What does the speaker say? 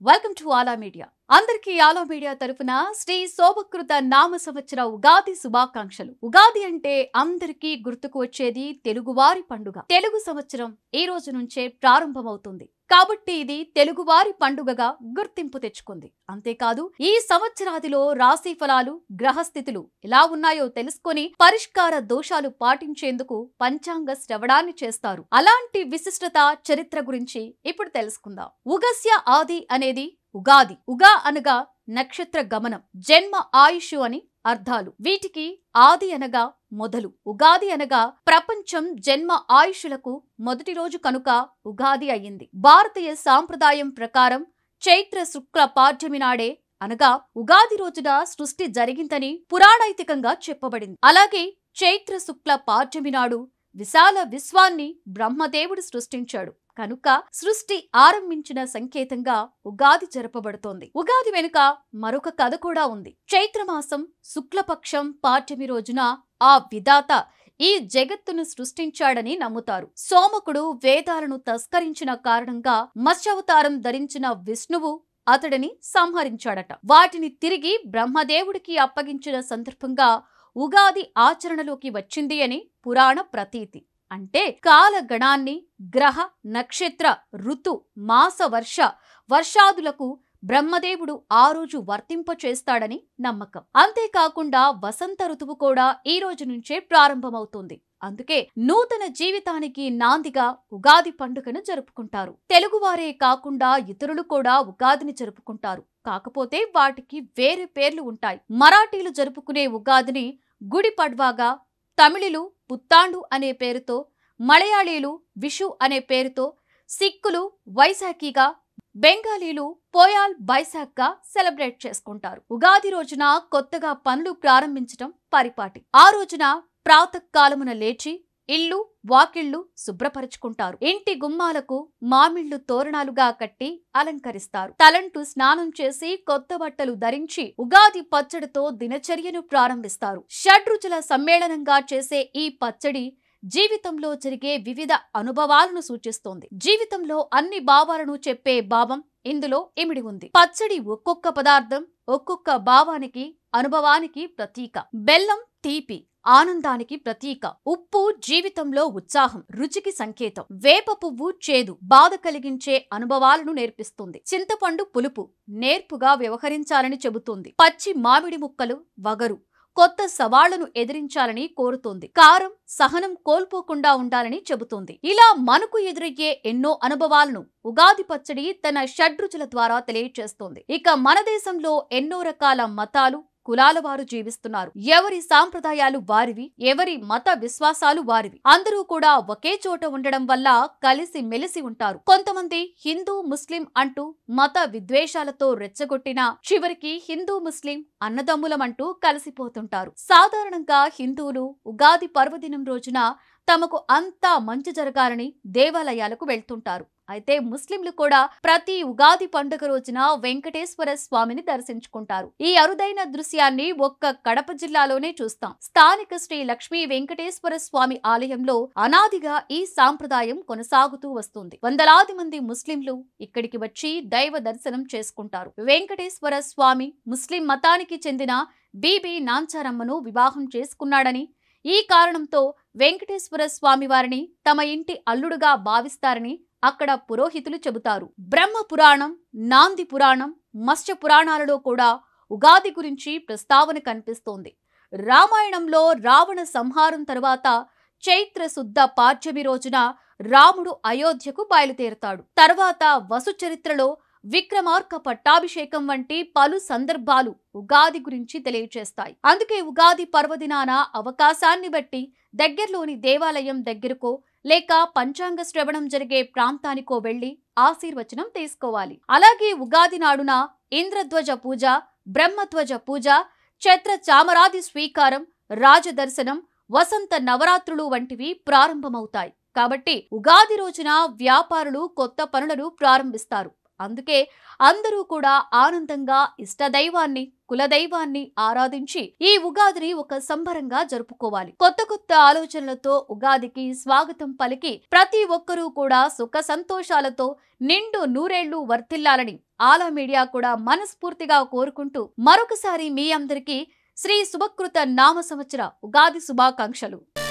Welcome to Ala Media. అందరికీ యాలో media తరఫున శ్రీ శోభకృత నామ సంవత్సర ఉగాది శుభాకాంక్షలు ఉగాది అంటే అందరికీ గుర్తుకు వచ్చేది తెలుగువారి పండుగ తెలుగు సంవత్సరం ఈ రోజు నుంచే ప్రారంభమవుతుంది కాబట్టి ఇది తెలుగువారి పండుగగా గుర్తింపు తెచ్చుకుంది అంతేకాదు ఈ సంవత్సరాదిలో రాశి ఫలాలు గ్రహస్థితులు ఎలా ఉన్నాయో తెలుసుకొని పరిష్కార దోషాలు పాటించేందుకు పంచాంగ శ్రవణాన్ని చేస్తారు అలాంటి విశిష్టత చరిత్ర గురించి ఇప్పుడు తెలుసుకుందాం ఉగస్య ఆది అనేది ఉగాది ఉగా అనగా నక్షత్ర గమనం జన్మ ఆయుషు అని అర్థాలు వీటికి ఆది అనగా మొదలు ఉగాది అనగా ప్రపంచం జన్మ ఆయుషులకు మొదటి రోజు కనుక ఉగాది అయ్యింది భారతీయ సాంప్రదాయం ప్రకారం చైత్ర శుక్ల పాఠ్యమి నాడే అనగా ఉగాది రోజున సృష్టి జరిగిందని పురాణైతికంగా చెప్పబడింది అలాగే చైత్ర శుక్ల పాఠ్యమి నాడు విశాల విశ్వాన్ని బ్రహ్మదేవుడు సృష్టించాడు కనుక సృష్టి ఆరంభించిన సంకేతంగా ఉగాది జరపబడుతోంది ఉగాది వెనుక మరొక కథ కూడా ఉంది చైత్రమాసం శుక్లపక్షం పాఠ్యమి రోజున ఆ విధాత ఈ జగత్తును సృష్టించాడని నమ్ముతారు సోమకుడు వేదాలను తస్కరించిన కారణంగా మత్స్యవతారం ధరించిన విష్ణువు అతడిని సంహరించాడట వాటిని తిరిగి బ్రహ్మదేవుడికి అప్పగించిన సందర్భంగా ఉగాది ఆచరణలోకి వచ్చింది అని పురాణ ప్రతీతి అంటే కాలగణాన్ని గ్రహ నక్షత్ర ఋతు మాస వర్ష వర్షాదులకు బ్రహ్మదేవుడు ఆ రోజు వర్తింపచేస్తాడని నమ్మకం అంతేకాకుండా వసంత ఋతువు కూడా ఈ రోజు నుంచే ప్రారంభమవుతుంది అందుకే నూతన జీవితానికి నాందిగా ఉగాది పండుగను జరుపుకుంటారు తెలుగువారే కాకుండా ఇతరులు కూడా ఉగాదిని జరుపుకుంటారు కాకపోతే వాటికి వేరే పేర్లు ఉంటాయి మరాఠీలు జరుపుకునే ఉగాదిని గుడి పడ్వాగా తమిళులు పుత్తాండు అనే పేరుతో మలయాళీలు విషు అనే పేరుతో సిక్కులు వైశాఖిగా బెంగాలీలు పోయాల్ బైశాఖ్గా సెలబ్రేట్ చేసుకుంటారు ఉగాది రోజున కొత్తగా పనులు ప్రారంభించడం పరిపాటి ఆ రోజున ప్రాతకాలమున లేచి ఇల్లు వాకిళ్లు శుభ్రపరుచుకుంటారు ఇంటి గుమ్మాలకు మామిళ్లు తోరణాలుగా కట్టి అలంకరిస్తారు తలంటూ స్నానం చేసి కొత్త బట్టలు ధరించి ఉగాది పచ్చడితో దినచర్యను ప్రారంభిస్తారు షడ్రుచుల సమ్మేళనంగా చేసే ఈ పచ్చడి జీవితంలో జరిగే వివిధ అనుభవాలను సూచిస్తోంది జీవితంలో అన్ని భావాలను చెప్పే భావం ఇందులో ఇమిడి ఉంది పచ్చడి ఒక్కొక్క పదార్థం ఒక్కొక్క భావానికి అనుభవానికి ప్రతీక బెల్లం తీపి ఆనందానికి ప్రతీక ఉప్పు జీవితంలో ఉత్సాహం రుచికి సంకేతం వేప పువ్వు చేదు బాధ కలిగించే అనుభవాలను నేర్పిస్తుంది చింతపండు పులుపు నేర్పుగా వ్యవహరించాలని చెబుతుంది పచ్చి మామిడి ముక్కలు వగరు కొత్త సవాళ్లను ఎదిరించాలని కోరుతోంది కారం సహనం కోల్పోకుండా ఉండాలని చెబుతోంది ఇలా మనకు ఎదురయ్యే ఎన్నో అనుభవాలను ఉగాది పచ్చడి తన షడ్రుచుల ద్వారా తెలియచేస్తోంది ఇక మన దేశంలో ఎన్నో రకాల మతాలు కులాల వారు జీవిస్తున్నారు ఎవరి సాంప్రదాయాలు వారివి ఎవరి మత విశ్వాసాలు వారివి అందరూ కూడా ఒకే చోట ఉండడం వల్ల కలిసి మెలిసి ఉంటారు కొంతమంది హిందూ ముస్లిం అంటూ మత విద్వేషాలతో రెచ్చగొట్టిన చివరికి హిందూ ముస్లిం అన్నదమ్ములమంటూ కలిసిపోతుంటారు సాధారణంగా హిందువులు ఉగాది పర్వదినం రోజున తమకు అంతా మంచి జరగాలని దేవాలయాలకు వెళ్తుంటారు అయితే ముస్లింలు కూడా ప్రతి ఉగాది పండుగ రోజున వెంకటేశ్వర స్వామిని దర్శించుకుంటారు ఈ అరుదైన దృశ్యాన్ని ఒక్క కడప జిల్లాలోనే చూస్తాం స్థానిక శ్రీ లక్ష్మీ వెంకటేశ్వర స్వామి ఆలయంలో అనాదిగా ఈ సాంప్రదాయం కొనసాగుతూ వస్తుంది వందలాది మంది ముస్లింలు ఇక్కడికి వచ్చి దైవ దర్శనం చేసుకుంటారు వెంకటేశ్వర స్వామి ముస్లిం మతానికి చెందిన బీబీ నాంచారమ్మను వివాహం చేసుకున్నాడని ఈ కారణంతో వెంకటేశ్వర స్వామి వారిని తమ ఇంటి అల్లుడుగా భావిస్తారని అక్కడ పురోహితులు చెబుతారు బ్రహ్మ పురాణం నాంది పురాణం మత్స్య పురాణాలలో కూడా ఉగాది గురించి ప్రస్తావన కనిపిస్తోంది రామాయణంలో రావణ సంహారం తర్వాత చైత్ర శుద్ధ పాఠ్యమి రోజున రాముడు అయోధ్యకు బయలుదేరుతాడు తర్వాత వసు చరిత్రలో విక్రమార్క పట్టాభిషేకం వంటి పలు సందర్భాలు ఉగాది గురించి తెలియచేస్తాయి అందుకే ఉగాది పర్వదినాన అవకాశాన్ని బట్టి దగ్గర్లోని దేవాలయం దగ్గరకో లేక పంచాంగ శ్రవణం జరిగే ప్రాంతానికో వెళ్లి ఆశీర్వచనం తీసుకోవాలి అలాగే ఉగాది నాడున ఇంద్రధ్వజ పూజ బ్రహ్మధ్వజ పూజ ఛత్ర చామరాది స్వీకారం రాజదర్శనం వసంత నవరాత్రులు వంటివి ప్రారంభమవుతాయి కాబట్టి ఉగాది రోజున వ్యాపారులు కొత్త పనులను ప్రారంభిస్తారు అందుకే అందరూ కూడా ఆనందంగా ఇష్టదైవాన్ని కులదైవాన్ని ఆరాధించి ఈ ఉగాదిని ఒక సంబరంగా జరుపుకోవాలి కొత్త కొత్త ఆలోచనలతో ఉగాదికి స్వాగతం పలికి ప్రతి ఒక్కరూ కూడా సుఖ సంతోషాలతో నిండు నూరేళ్లు వర్తిల్లాలని ఆలా మీడియా కూడా మనస్ఫూర్తిగా కోరుకుంటూ మరొకసారి మీ అందరికీ శ్రీ శుభకృత నామ సంవత్సర ఉగాది శుభాకాంక్షలు